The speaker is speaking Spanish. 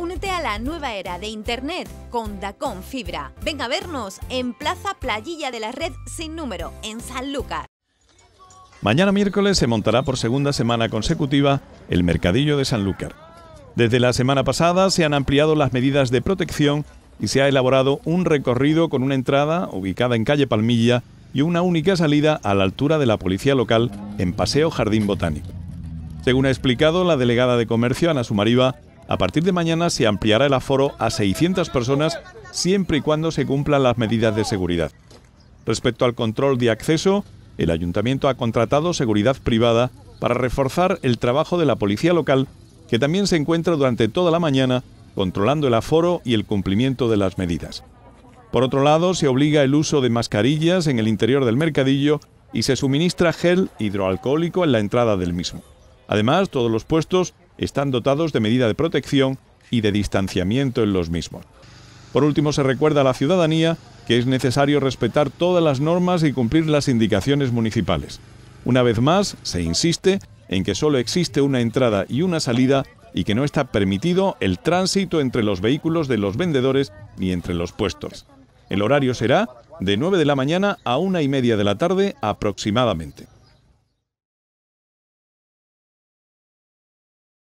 Únete a la nueva era de Internet con Dacon Fibra. ...venga a vernos en Plaza Playilla de la Red sin número, en Sanlúcar. Mañana miércoles se montará por segunda semana consecutiva el Mercadillo de Sanlúcar. Desde la semana pasada se han ampliado las medidas de protección y se ha elaborado un recorrido con una entrada ubicada en calle Palmilla y una única salida a la altura de la policía local en Paseo Jardín Botánico. Según ha explicado la delegada de comercio Ana Sumariva, a partir de mañana se ampliará el aforo a 600 personas siempre y cuando se cumplan las medidas de seguridad. Respecto al control de acceso, el ayuntamiento ha contratado seguridad privada para reforzar el trabajo de la policía local, que también se encuentra durante toda la mañana controlando el aforo y el cumplimiento de las medidas. Por otro lado, se obliga el uso de mascarillas en el interior del mercadillo y se suministra gel hidroalcohólico en la entrada del mismo. Además, todos los puestos están dotados de medida de protección y de distanciamiento en los mismos. Por último, se recuerda a la ciudadanía que es necesario respetar todas las normas y cumplir las indicaciones municipales. Una vez más, se insiste en que solo existe una entrada y una salida y que no está permitido el tránsito entre los vehículos de los vendedores ni entre los puestos. El horario será de 9 de la mañana a una y media de la tarde aproximadamente.